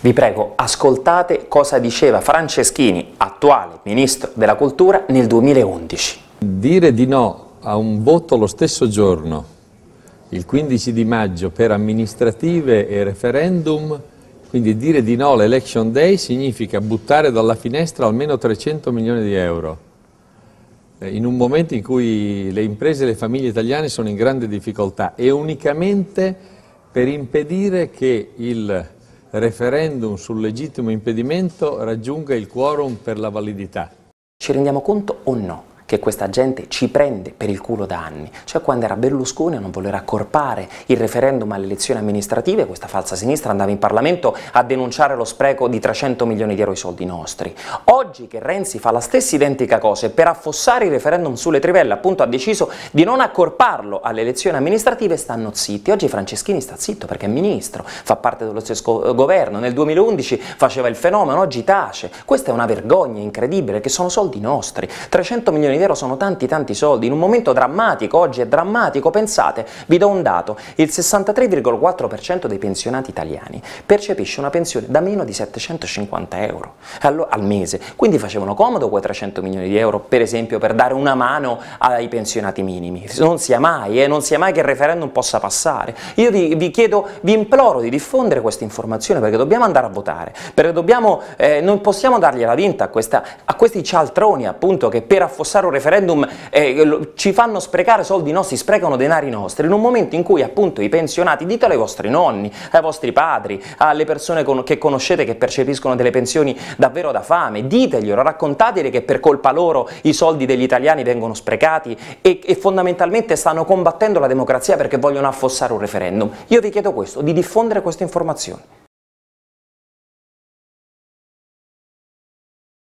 Vi prego, ascoltate cosa diceva Franceschini, attuale ministro della cultura, nel 2011. Dire di no a un voto lo stesso giorno, il 15 di maggio, per amministrative e referendum, quindi dire di no all'election day significa buttare dalla finestra almeno 300 milioni di euro, eh, in un momento in cui le imprese e le famiglie italiane sono in grande difficoltà e unicamente per impedire che il referendum sul legittimo impedimento raggiunga il quorum per la validità. Ci rendiamo conto o no che questa gente ci prende per il culo da anni, cioè quando era Berlusconi a non voler accorpare il referendum alle elezioni amministrative, questa falsa sinistra andava in Parlamento a denunciare lo spreco di 300 milioni di euro i soldi nostri. Oggi che Renzi fa la stessa identica cosa e per affossare il referendum sulle trivelle appunto ha deciso di non accorparlo alle elezioni amministrative stanno zitti. Oggi Franceschini sta zitto perché è ministro, fa parte dello stesso governo, nel 2011 faceva il fenomeno, oggi tace. Questa è una vergogna incredibile che sono soldi nostri, 300 milioni milioni di euro sono tanti tanti soldi, in un momento drammatico, oggi è drammatico, pensate, vi do un dato, il 63,4% dei pensionati italiani percepisce una pensione da meno di 750 euro al mese, quindi facevano comodo quei 300 milioni di euro per esempio per dare una mano ai pensionati minimi, non sia mai, eh, non sia mai che il referendum possa passare, io vi, vi chiedo, vi imploro di diffondere questa informazione perché dobbiamo andare a votare, perché dobbiamo, eh, non possiamo dargliela vinta a, questa, a questi cialtroni appunto che per affossare un referendum, eh, ci fanno sprecare soldi nostri, sprecano denari nostri, in un momento in cui appunto i pensionati, ditelo ai vostri nonni, ai vostri padri, alle persone con, che conoscete che percepiscono delle pensioni davvero da fame, diteglielo, raccontateli che per colpa loro i soldi degli italiani vengono sprecati e, e fondamentalmente stanno combattendo la democrazia perché vogliono affossare un referendum. Io vi chiedo questo, di diffondere queste informazioni.